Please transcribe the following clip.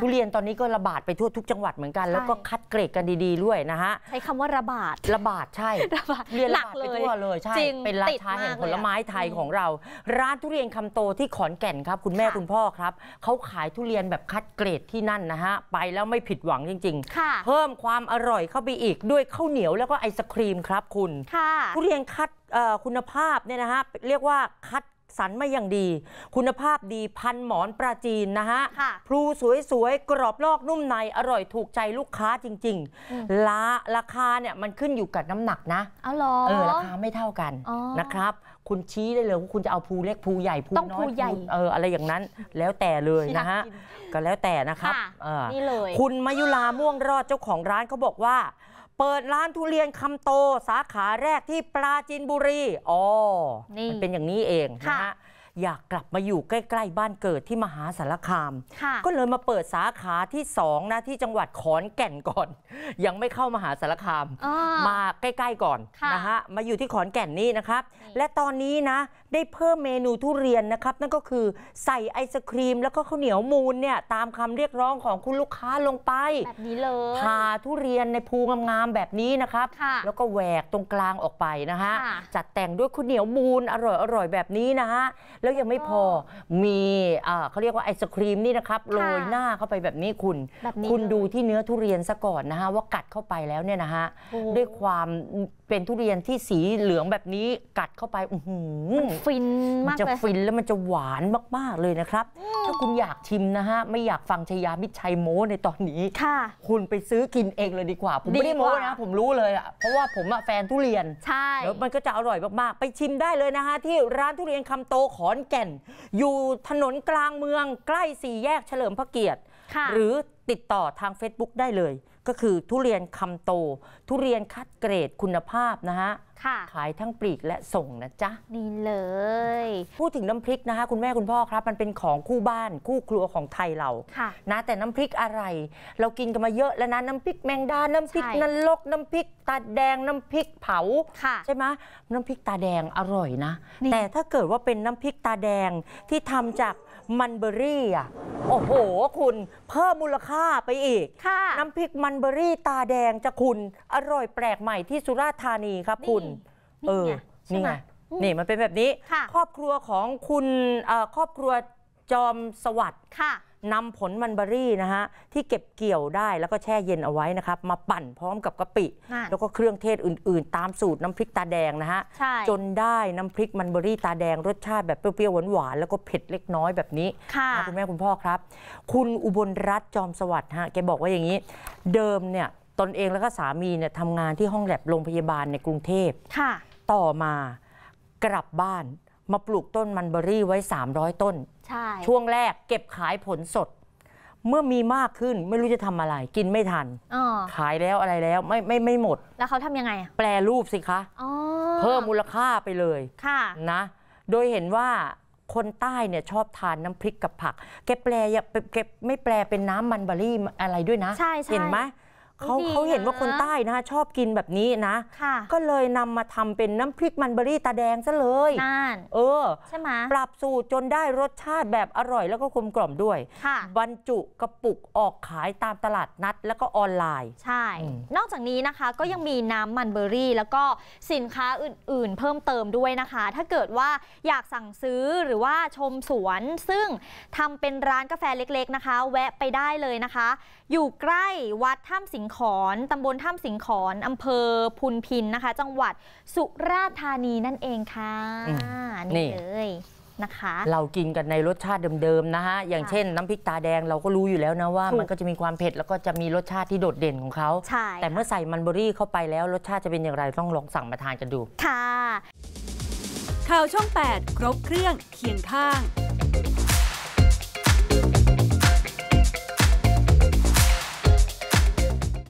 ทุเรียนตอนนี้ก็ระบาดไปทั่วทุกจังหวัดเหมือนกัน แล้วก็คัดเกรดกันดี ๆ ด้วยนะฮะใช้คำว่าระบาดระบาดใช่ระบาดเรียนหะบาดไปทั่วเลยใช่เป็นร้านชาแห่งผลไม้ไทยของเรา ร้านทุเรียนคำโตที่ขอนแก่นครับ คุณแม่คุณพ่อครับเขาขายทุเรียนแบบคัดเกรดที่นั่นนะฮะไปแล้วไม่ผิดหวังจริง ๆ เพิ่มความอร่อยเข้าไปอีกด้วยข้าวเหนียวแล้วก็ไอศครีมครับคุณทุเรียนคัดคุณภาพเนี่ยนะฮะเรียกว่าคัดสรรมาอย่างดี คุณภาพดีพันหมอนปลาจีนนะฮะพลูสวยๆ กรอบนอกนุ่มใน อร่อยถูกใจลูกค้าจริงๆละราคาเนี่ย มันขึ้นอยู่กับน้ำหนักนะเอาหรอเออราคาไม่เท่ากันนะครับ คุณชี้ได้เลยว่าคุณจะเอาภูเล็กภูใหญ่ภูน้อยภูเออ อะไรอย่างนั้นแล้วแต่เลยนะฮะก็แล้วแต่นะครับนี่เลยคุณมายุลาม่วงรอดเจ้าของร้านเขาบอกว่าเปิดร้านทุเรียนคำโต สาขาแรกที่ปราจีนบุรี อ๋อ มันเป็นอย่างนี้เองนะฮะอยากกลับมาอยู่ใกล้ๆบ้านเกิดที่มหาสารคามก็เลยมาเปิดสาขาที่สองนะที่จังหวัดขอนแก่นก่อน ยังไม่เข้ามหาสารคามมาใกล้ ๆก่อนนะฮะมาอยู่ที่ขอนแก่นนี่นะครับและตอนนี้นะได้เพิ่มเมนูทุเรียนนะครับนั่นก็คือใส่ไอศครีม แล้วก็ข้าวเหนียวมูนเนี่ยตามคำเรียกร้องของคุณลูกค้าลงไปแบบนี้เลยทาทุเรียนในภูงามๆแบบนี้นะครับแล้วก็แหวกตรงกลางออกไปนะฮะจัดแต่งด้วยข้าวเหนียวมูนอร่อยๆแบบนี้นะฮะแล้วยังไม่พอมีเขาเรียกว่าไอศครีมนี่นะครับโรยหน้าเข้าไปแบบนี้คุณ คุณดูที่เนื้อทุเรียนซะก่อนนะฮะว่ากัดเข้าไปแล้วเนี่ยนะฮะด้วยความเป็นทุเรียนที่สีเหลืองแบบนี้กัดเข้าไปอืฟินมากเลยจะฟินแล้วมันจะหวานมากๆเลยนะครับ ถ้าคุณอยากชิมนะฮะไม่อยากฟังชยามิชัยโม้ ในตอนนี้ค่ะคุณไปซื้อกินเองเลยดีกว่าผมไม่ได้โม้นะผมรู้เลยอ่ะเพราะว่าผมอ่ะแฟนทุเรียนใช่แล้วมันก็จะอร่อยมากๆไปชิมได้เลยนะฮะที่ร้านทุเรียนคำโตขออนแก่น อยู่ถนนกลางเมืองใกล้สี่แยกเฉลิมพระเกียรติ หรือติดต่อทาง Facebook ได้เลยก็คือทุเรียนคำโต ทุเรียนคัดเกรดคุณภาพนะฮะขายทั้งปลีกและส่งนะจ๊ะนี่เลย พูดถึงน้ำพริกนะคะคุณแม่คุณพ่อครับ มันเป็นของคู่บ้านคู่ครัวของไทยเราค่ะนะแต่น้ำพริกอะไร เรากินกันมาเยอะแล้วนะ น้ำพริกแมงดาน้ำพริกนรกน้ำพริกตาแดง น้ำพริกเผาค่ะใช่ไหมน้ำพริกตาแดงอร่อยนะ แต่ถ้าเกิดว่าเป็นน้ำพริกตาแดงที่ทำจากมันเบอรี่อ่ะโอ้โหคุณเพิ่มมูลค่าไปอีกค่ะน้ำพริกมันเบอรี่ตาแดงจะคุณอร่อยแปลกใหม่ที่สุราษฎร์ธานีครับคุณ เออ นี่ไง นี่มันเป็นแบบนี้ครอบครัวของคุณครอบครัวจอมสวัสดิ์ค่ะนำผลมันเบอรี่นะฮะ ที่เก็บเกี่ยวได้แล้วก็แช่เย็นเอาไว้นะครับมาปั่นพร้อมกับกะปิ แล้วก็เครื่องเทศอื่นๆ ตามสูตรน้ำพริกตาแดงนะฮะจนได้น้ำพริกมันเบอรี่ตาแดงรสชาติแบบเปรี้ยวๆหวานๆแล้วก็เผ็ดเล็กน้อยแบบนี้ค่ะนะคุณแม่คุณพ่อครับ คุณอุบลรัตน์จอมสวัสดิ์ฮะแกบอกว่าอย่างนี้ เดิมเนี่ยตนเองแล้วก็สามีเนี่ยทำงานที่ห้องแลบโรงพยาบาลในกรุงเทพค่ะต่อมากลับบ้านมาปลูกต้นมันเบอรี่ไว้ 300 ต้น ใช่ ช่วงแรกเก็บขายผลสด เมื่อมีมากขึ้นไม่รู้จะทำอะไร กินไม่ทัน ขายแล้วอะไรแล้วไม่ไม่ไม่หมด แล้วเขาทำยังไงอะแปลรูปสิคะ เพิ่มมูลค่าไปเลย ค่ะ นะ โดยเห็นว่าคนใต้เนี่ยชอบทานน้ำพริกกับผักแกแปลอย่าแกไม่แปลเป็นน้ำมันเบอรี่อะไรด้วยนะ ใช่ใช่เห็นไหมเขาเขาเห็นว่าคนใต้นะชอบกินแบบนี้นะก็เลยนำมาทำเป็นน้ำพริกมันเบอรี่ตาแดงซะเลยน่านเออใช่ไหมปรับสูตรจนได้รสชาติแบบอร่อยแล้วก็คุมกล่อมด้วยบรรจุกระปุกออกขายตามตลาดนัด แล้วก็ออนไลน์ ใช่ นอกจากนี้นะคะก็ยังมีน้ำมันเบอรรี่ แล้วก็สินค้าอื่นๆ เพิ่มเติมด้วยนะคะ ถ้าเกิดว่าอยากสั่งซื้อหรือว่าชมสวน ซึ่งทำเป็นร้านกาแฟเล็กๆนะคะ แวะไปได้เลยนะคะ อยู่ใกล้วัดถ้ำสิงขอนตำบลถ้ำสิงขอนอำเภอพุนพิน นะคะ จังหวัดสุราษฎร์ธานีนั่นเองค่ะนี่เลยนะคะ เรากินกันในรสชาติเดิมๆ นะฮะอย่างเช่น น้ำพริกตาแดง เราก็รู้อยู่แล้วนะว่า มันก็จะมีความเผ็ด แล้วก็จะมีรสชาติที่โดดเด่นของเขาแต่เมื่อใส่มันเบอรี่เข้าไปแล้ว รสชาติจะเป็นอย่างไร ต้องลองสั่งมาทานกันดู ค่ะ ข่าวช่อง8 ครบเครื่องเคียงข้าง